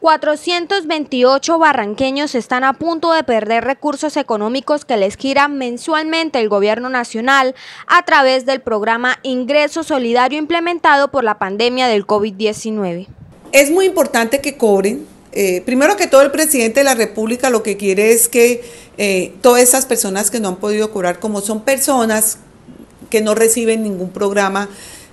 428 barranqueños están a punto de perder recursos económicos que les gira mensualmente el gobierno nacional a través del programa Ingreso Solidario implementado por la pandemia del COVID-19. Es muy importante que cobren. Eh, primero que todo, el presidente de la República lo que quiere es que eh, todas esas personas que no han podido cobrar, como son personas que no reciben ningún programa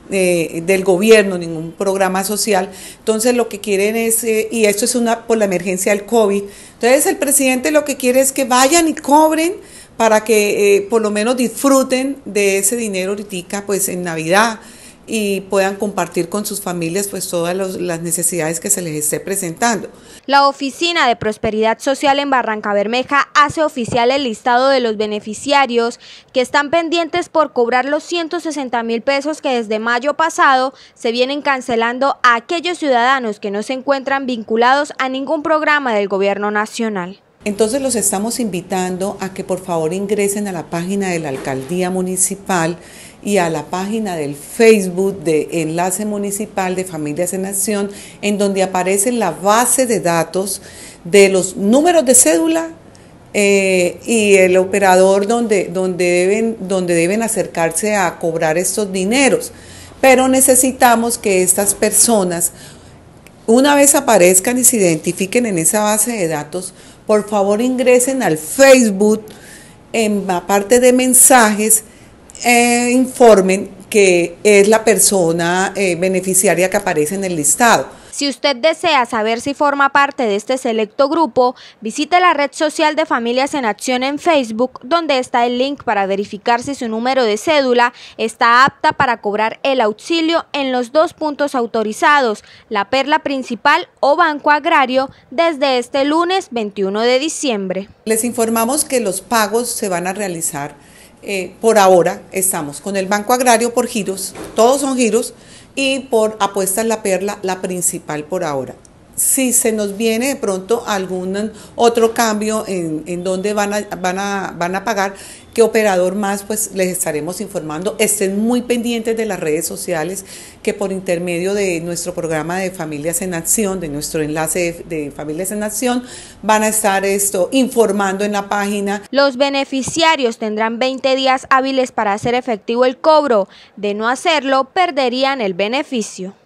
del gobierno, ningún programa social. Entonces lo que quieren es, eh, y esto es una por la emergencia del COVID, entonces el presidente lo que quiere es que vayan y cobren para que eh, por lo menos disfruten de ese dinero ahorita pues en Navidad y puedan compartir con sus familias pues todas las necesidades que se les esté presentando. La Oficina de Prosperidad Social en Barranca Bermeja hace oficial el listado de los beneficiarios que están pendientes por cobrar los 160 mil pesos que desde mayo pasado se vienen cancelando a aquellos ciudadanos que no se encuentran vinculados a ningún programa del gobierno nacional. Entonces los estamos invitando a que por favor ingresen a la página de la Alcaldía Municipal y a la página del Facebook de Enlace Municipal de Familias en Acción, en donde aparece la base de datos de los números de cédula eh, y el operador donde, donde, deben, donde deben acercarse a cobrar estos dineros. Pero necesitamos que estas personas, una vez aparezcan y se identifiquen en esa base de datos, por favor ingresen al Facebook en la parte de mensajes eh, informen que es la persona eh, beneficiaria que aparece en el listado. Si usted desea saber si forma parte de este selecto grupo, visite la red social de Familias en Acción en Facebook, donde está el link para verificar si su número de cédula está apta para cobrar el auxilio en los dos puntos autorizados, la Perla Principal o Banco Agrario, desde este lunes 21 de diciembre. Les informamos que los pagos se van a realizar eh, por ahora estamos con el Banco Agrario por giros, todos son giros, y por apuestas La Perla, la principal por ahora si se nos viene de pronto algún otro cambio en, en dónde van a, van, a, pagar, qué operador más, pues les estaremos informando. Estén muy pendientes de las redes sociales que por intermedio de nuestro programa de Familias en Acción, de nuestro enlace de, Familias en Acción, van a estar esto informando en la página. Los beneficiarios tendrán 20 días hábiles para hacer efectivo el cobro. De no hacerlo, perderían el beneficio.